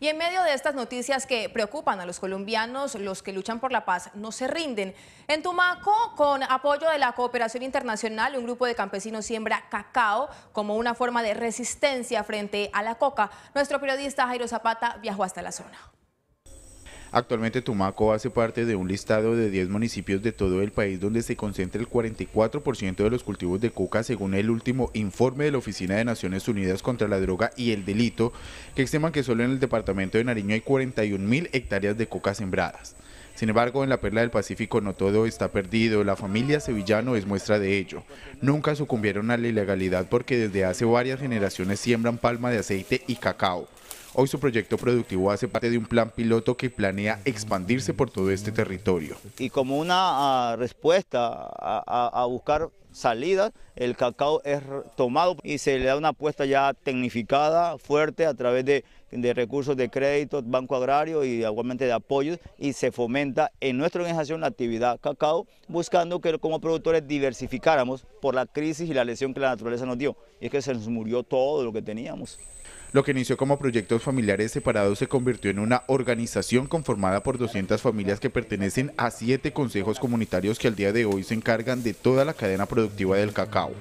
Y en medio de estas noticias que preocupan a los colombianos, los que luchan por la paz no se rinden. En Tumaco, con apoyo de la cooperación internacional, un grupo de campesinos siembra cacao como una forma de resistencia frente a la coca. Nuestro periodista Jairo Zapata viajó hasta la zona. Actualmente Tumaco hace parte de un listado de 10 municipios de todo el país donde se concentra el 44% de los cultivos de coca según el último informe de la Oficina de Naciones Unidas contra la Droga y el Delito, que extrema que solo en el departamento de Nariño hay 41.000 hectáreas de coca sembradas. Sin embargo, en la perla del Pacífico no todo está perdido, la familia sevillano es muestra de ello. Nunca sucumbieron a la ilegalidad porque desde hace varias generaciones siembran palma de aceite y cacao. Hoy su proyecto productivo hace parte de un plan piloto que planea expandirse por todo este territorio. Y como una ah, respuesta a buscar salidas, el cacao es tomado y se le da una apuesta ya tecnificada, fuerte, a través de, de recursos de crédito, banco agrario y igualmente de apoyos, y se fomenta en nuestra organización la actividad cacao, buscando que como productores diversificáramos por la crisis y la lesión que la naturaleza nos dio. Y es que se nos murió todo lo que teníamos. Lo que inició como proyectos familiares separados se convirtió en una organización conformada por 200 familias que pertenecen a siete consejos comunitarios que al día de hoy se encargan de toda la cadena productiva productiva del cacao.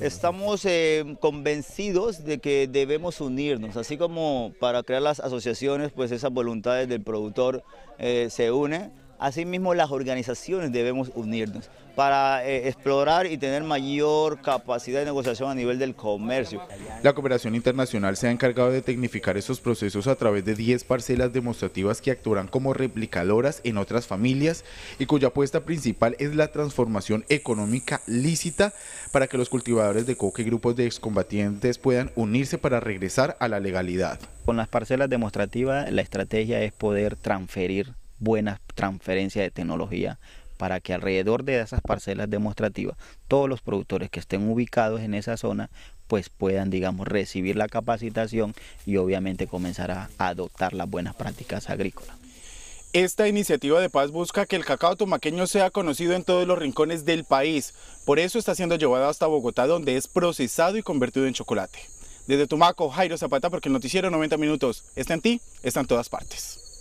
Estamos eh, convencidos de que debemos unirnos, así como para crear las asociaciones, pues esas voluntades del productor eh, se une Asimismo, las organizaciones debemos unirnos para eh, explorar y tener mayor capacidad de negociación a nivel del comercio. La cooperación internacional se ha encargado de tecnificar esos procesos a través de 10 parcelas demostrativas que actuarán como replicadoras en otras familias y cuya apuesta principal es la transformación económica lícita para que los cultivadores de coca y grupos de excombatientes puedan unirse para regresar a la legalidad. Con las parcelas demostrativas la estrategia es poder transferir buena transferencia de tecnología para que alrededor de esas parcelas demostrativas todos los productores que estén ubicados en esa zona pues puedan digamos recibir la capacitación y obviamente comenzar a adoptar las buenas prácticas agrícolas. Esta iniciativa de paz busca que el cacao tomaqueño sea conocido en todos los rincones del país. Por eso está siendo llevado hasta Bogotá, donde es procesado y convertido en chocolate. Desde Tumaco, Jairo Zapata, porque el noticiero 90 minutos está en ti, está en todas partes.